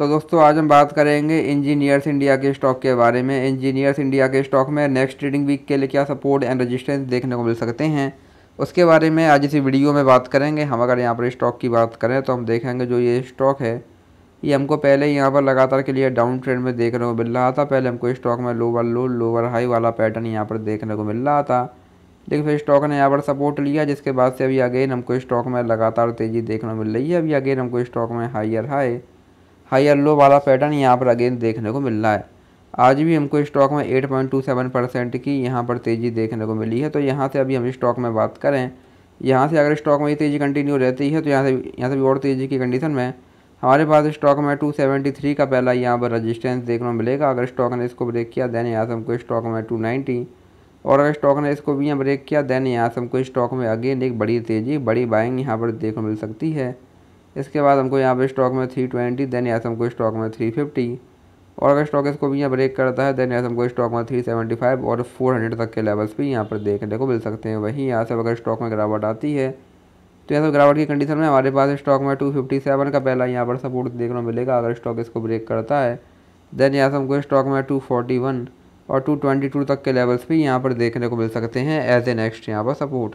तो दोस्तों आज हम बात करेंगे इंजीनियर्स इंडिया के स्टॉक के बारे में इंजीनियर्स इंडिया के स्टॉक में नेक्स्ट ट्रेडिंग वीक के लिए क्या सपोर्ट एंड रजिस्टेंस देखने को मिल सकते हैं उसके बारे में आज इसी वीडियो में बात करेंगे हम अगर यहाँ पर स्टॉक की बात करें तो हम देखेंगे जो ये स्टॉक है ये हमको पहले यहाँ पर लगातार के लिए डाउन ट्रेंड में देखने को मिल रहा था पहले हमको स्टॉक में लोअर लो लोअर हाई वाला पैटर्न यहाँ पर देखने को मिल रहा था लेकिन फिर स्टॉक ने यहाँ पर सपोर्ट लिया जिसके बाद से अभी अगेन हमको स्टॉक में लगातार तेज़ी देखने को मिल रही है अभी अगेन हमको स्टॉक में हाइयर हाई हाई येल्लो वाला पैटर्न यहाँ पर अगेन देखने को मिल रहा है आज भी हमको स्टॉक में 8.27 परसेंट की यहाँ पर तेज़ी देखने को मिली है तो यहाँ से अभी हम स्टॉक में बात करें यहाँ से अगर स्टॉक में ये तेज़ी कंटिन्यू रहती है तो यहाँ से यहाँ से भी और तेज़ी की कंडीशन में हमारे पास स्टॉक में 273 का पहला यहाँ पर रजिस्टेंस देखने को मिलेगा अगर स्टॉक ने इसको ब्रेक किया दैन यहाँ से हमको स्टॉक में नाइन्टी और अगर स्टॉक ने इसको भी यहाँ ब्रेक किया दैन यहाँ से हमको स्टॉक में अगेन एक बड़ी तेज़ी बड़ी बाइंग यहाँ पर देखने को मिल सकती है इसके बाद हमको यहाँ पे स्टॉक में थ्री ट्वेंटी देन यहाँ से हमको स्टॉक में थ्री फिफ्टी और अगर स्टॉक इसको भी यहाँ ब्रेक करता है देन यहाँ से हमको स्टॉक में थ्री सेवेंटी फाइव और फोर हंड्रेड तक के लेवल्स भी यहाँ पर देखने को मिल सकते हैं वहीं यहाँ से अगर स्टॉक में गिरावट आती है तो यहाँ से गिरावट की कंडीशन में हमारे पास स्टॉक में टू फिफ्टी सेवन का पहला यहाँ पर सपोर्ट देखने को मिलेगा अगर स्टॉक इसको ब्रेक करता है देन यहाँ से हमको स्टॉक में टू फोर्टी वन और टू ट्वेंटी टू तक के लेवल्स भी यहाँ पर देखने को मिल सकते हैं एज ए नेक्स्ट यहाँ पर सपोर्ट